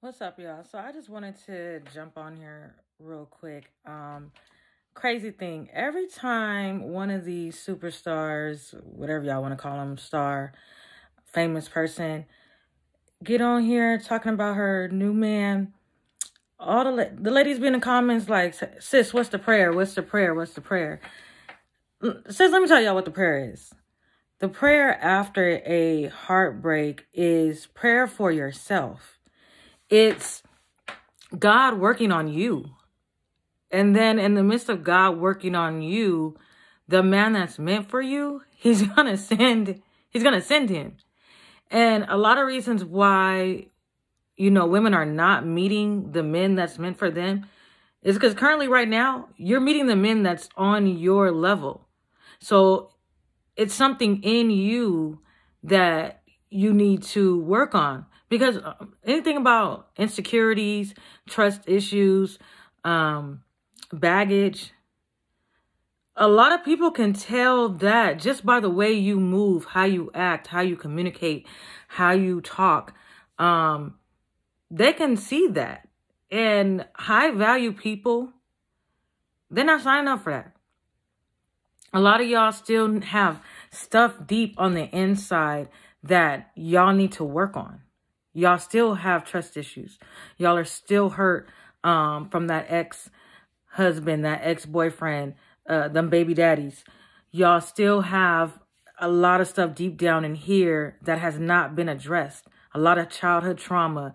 What's up, y'all? So I just wanted to jump on here real quick. Um, crazy thing. Every time one of these superstars, whatever y'all want to call them, star, famous person, get on here talking about her new man, all the la- the ladies be in the comments like, "Sis, what's the prayer? What's the prayer? What's the prayer?" Sis, let me tell y'all what the prayer is. The prayer after a heartbreak is prayer for yourself it's God working on you. And then in the midst of God working on you, the man that's meant for you, he's going to send he's going to send him. And a lot of reasons why you know women are not meeting the men that's meant for them is because currently right now you're meeting the men that's on your level. So it's something in you that you need to work on. Because uh, anything about insecurities, trust issues, um, baggage, a lot of people can tell that just by the way you move, how you act, how you communicate, how you talk. Um, they can see that. And high value people, they're not signing up for that. A lot of y'all still have stuff deep on the inside that y'all need to work on. Y'all still have trust issues. Y'all are still hurt um, from that ex husband, that ex boyfriend, uh, them baby daddies. Y'all still have a lot of stuff deep down in here that has not been addressed. A lot of childhood trauma,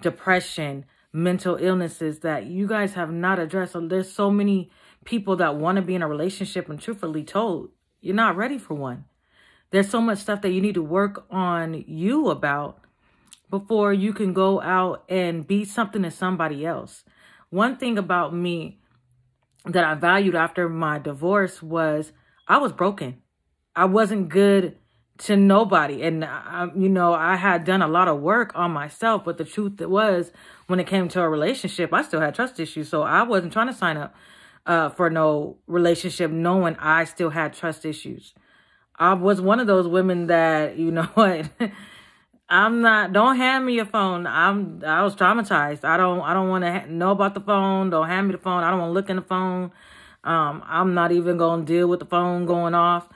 depression, mental illnesses that you guys have not addressed. So there's so many people that want to be in a relationship and truthfully told, you're not ready for one. There's so much stuff that you need to work on you about before you can go out and be something to somebody else. One thing about me that I valued after my divorce was I was broken. I wasn't good to nobody. And, I, you know, I had done a lot of work on myself, but the truth was when it came to a relationship, I still had trust issues. So I wasn't trying to sign up uh, for no relationship knowing I still had trust issues. I was one of those women that, you know what, I'm not. Don't hand me your phone. I'm. I was traumatized. I don't. I don't want to ha- know about the phone. Don't hand me the phone. I don't want to look in the phone. Um, I'm not even gonna deal with the phone going off.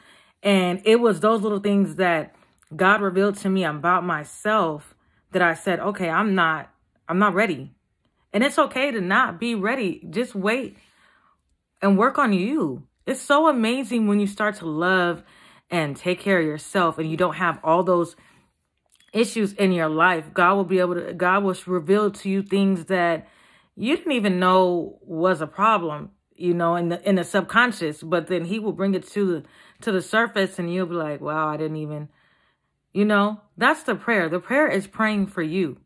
And it was those little things that God revealed to me about myself that I said, okay, I'm not. I'm not ready. And it's okay to not be ready. Just wait and work on you. It's so amazing when you start to love and take care of yourself, and you don't have all those issues in your life, God will be able to, God will reveal to you things that you didn't even know was a problem, you know, in the, in the subconscious, but then he will bring it to the, to the surface and you'll be like, wow, I didn't even, you know, that's the prayer. The prayer is praying for you.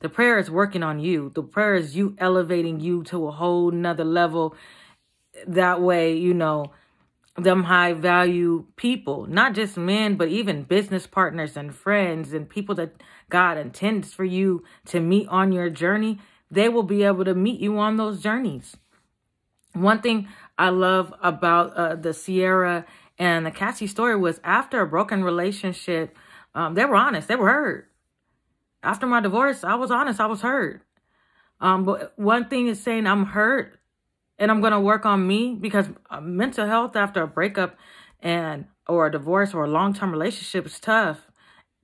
The prayer is working on you. The prayer is you elevating you to a whole nother level. That way, you know, them high value people, not just men, but even business partners and friends and people that God intends for you to meet on your journey, they will be able to meet you on those journeys. One thing I love about uh, the Sierra and the Cassie story was after a broken relationship, um, they were honest, they were hurt. After my divorce, I was honest, I was hurt. Um, but one thing is saying I'm hurt and I'm going to work on me because uh, mental health after a breakup and or a divorce or a long-term relationship is tough.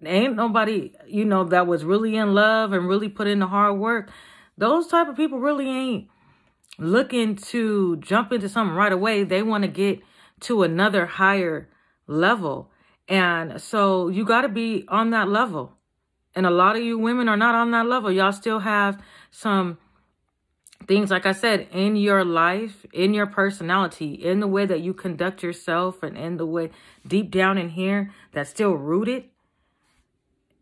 Ain't nobody, you know, that was really in love and really put in the hard work. Those type of people really ain't looking to jump into something right away. They want to get to another higher level. And so you got to be on that level. And a lot of you women are not on that level. Y'all still have some things like i said in your life in your personality in the way that you conduct yourself and in the way deep down in here that's still rooted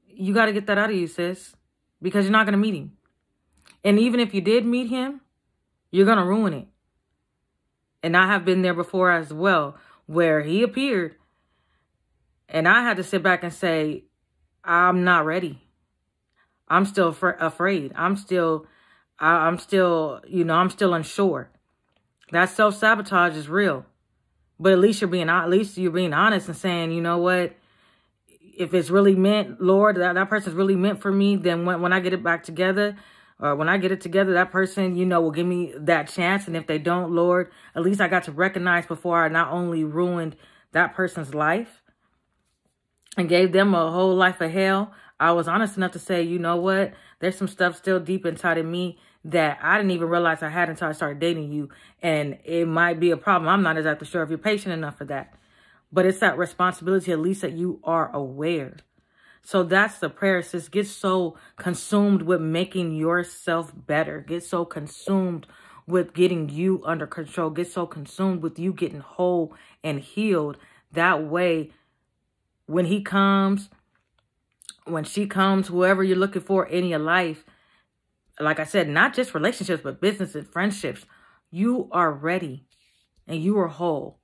you got to get that out of you sis because you're not going to meet him and even if you did meet him you're going to ruin it and i have been there before as well where he appeared and i had to sit back and say i'm not ready i'm still afraid i'm still I, am still, you know, I'm still unsure. That self sabotage is real, but at least you're being, at least you're being honest and saying, you know what, if it's really meant, Lord, that that person's really meant for me. Then when when I get it back together, or when I get it together, that person, you know, will give me that chance. And if they don't, Lord, at least I got to recognize before I not only ruined that person's life and gave them a whole life of hell. I was honest enough to say, you know what? There's some stuff still deep inside of me that I didn't even realize I had until I started dating you. And it might be a problem. I'm not exactly sure if you're patient enough for that. But it's that responsibility, at least that you are aware. So that's the prayer, sis. Get so consumed with making yourself better. Get so consumed with getting you under control. Get so consumed with you getting whole and healed. That way, when he comes, when she comes, whoever you're looking for in your life, like I said, not just relationships, but business and friendships. You are ready and you are whole.